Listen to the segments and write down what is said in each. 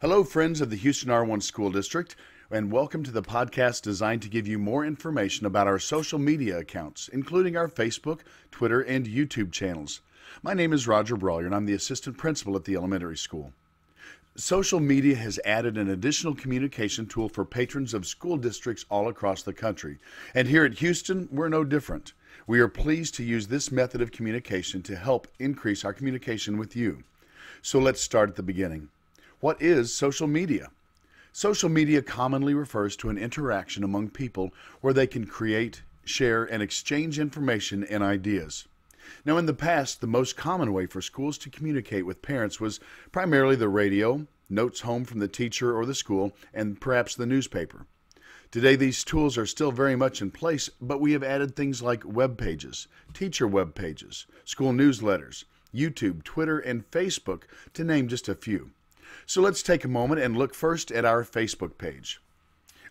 Hello, friends of the Houston R1 School District, and welcome to the podcast designed to give you more information about our social media accounts, including our Facebook, Twitter, and YouTube channels. My name is Roger Brawler, and I'm the assistant principal at the elementary school. Social media has added an additional communication tool for patrons of school districts all across the country. And here at Houston, we're no different. We are pleased to use this method of communication to help increase our communication with you. So let's start at the beginning. What is social media? Social media commonly refers to an interaction among people where they can create, share, and exchange information and ideas. Now, in the past, the most common way for schools to communicate with parents was primarily the radio, notes home from the teacher or the school, and perhaps the newspaper. Today, these tools are still very much in place, but we have added things like web pages, teacher web pages, school newsletters, YouTube, Twitter, and Facebook, to name just a few. So let's take a moment and look first at our Facebook page.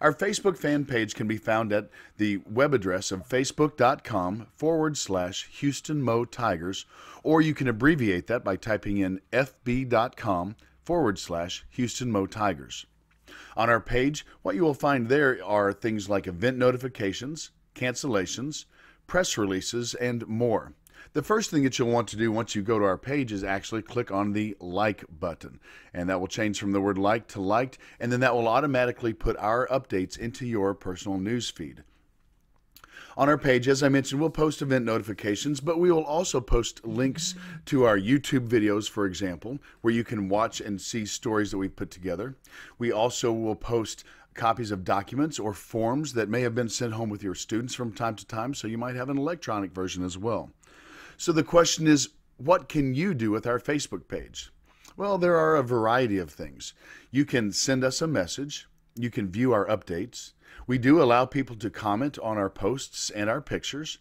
Our Facebook fan page can be found at the web address of facebook.com forward slash Houston Mo Tigers, or you can abbreviate that by typing in fb.com forward slash Houston Mo Tigers. On our page, what you will find there are things like event notifications, cancellations, press releases, and more. The first thing that you'll want to do once you go to our page is actually click on the like button. And that will change from the word like to liked. And then that will automatically put our updates into your personal news feed. On our page, as I mentioned, we'll post event notifications, but we will also post links to our YouTube videos, for example, where you can watch and see stories that we've put together. We also will post copies of documents or forms that may have been sent home with your students from time to time, so you might have an electronic version as well. So the question is, what can you do with our Facebook page? Well, there are a variety of things. You can send us a message, you can view our updates. We do allow people to comment on our posts and our pictures.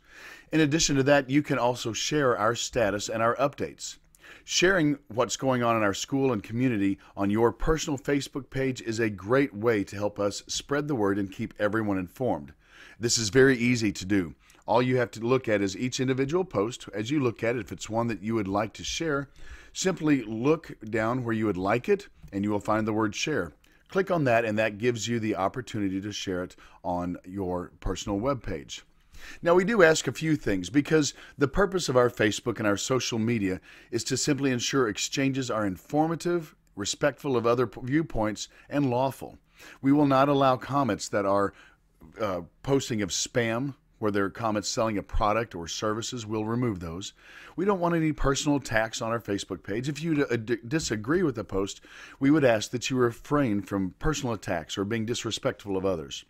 In addition to that, you can also share our status and our updates. Sharing what's going on in our school and community on your personal Facebook page is a great way to help us spread the word and keep everyone informed. This is very easy to do. All you have to look at is each individual post. As you look at it, if it's one that you would like to share, simply look down where you would like it and you will find the word share. Click on that, and that gives you the opportunity to share it on your personal web page. Now, we do ask a few things because the purpose of our Facebook and our social media is to simply ensure exchanges are informative, respectful of other viewpoints, and lawful. We will not allow comments that are uh, posting of spam, where there are comments selling a product or services, we'll remove those. We don't want any personal attacks on our Facebook page. If you uh, disagree with a post, we would ask that you refrain from personal attacks or being disrespectful of others.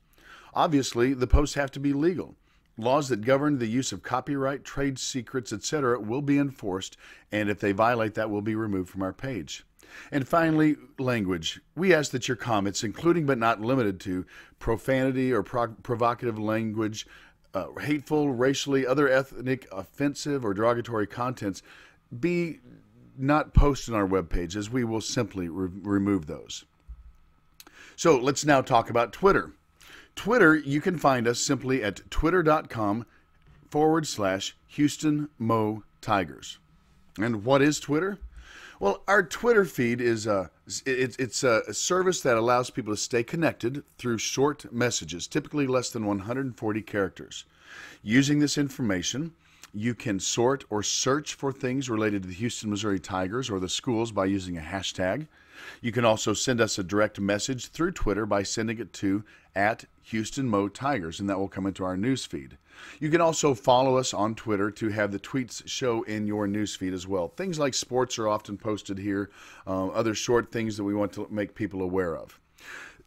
Obviously, the posts have to be legal. Laws that govern the use of copyright, trade secrets, etc., will be enforced, and if they violate that, will be removed from our page. And finally, language. We ask that your comments, including but not limited to profanity or pro provocative language, uh, hateful, racially, other ethnic, offensive, or derogatory contents be not posted on our webpage, as we will simply re remove those. So let's now talk about Twitter. Twitter, you can find us simply at twitter.com forward slash Houston Mo Tigers. And what is Twitter? Well, our Twitter feed is a uh, it's it's a service that allows people to stay connected through short messages, typically less than 140 characters. Using this information, you can sort or search for things related to the Houston, Missouri Tigers or the schools by using a hashtag. You can also send us a direct message through Twitter by sending it to at Houston Mo Tigers, and that will come into our news feed. You can also follow us on Twitter to have the tweets show in your news feed as well. Things like sports are often posted here, um, other short things that we want to make people aware of.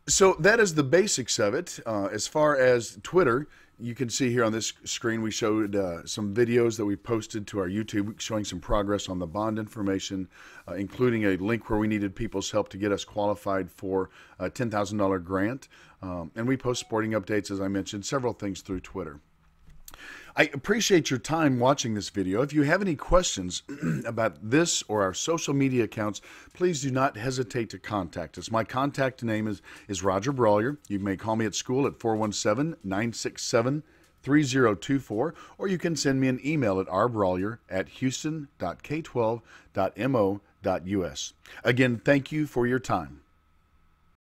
So that is the basics of it. Uh, as far as Twitter, you can see here on this screen, we showed uh, some videos that we posted to our YouTube showing some progress on the bond information, uh, including a link where we needed people's help to get us qualified for a $10,000 grant. Um, and we post sporting updates, as I mentioned, several things through Twitter. I appreciate your time watching this video. If you have any questions about this or our social media accounts, please do not hesitate to contact us. My contact name is, is Roger Brawler. You may call me at school at 417 967 3024, or you can send me an email at rbrawler at houston.k12.mo.us. Again, thank you for your time.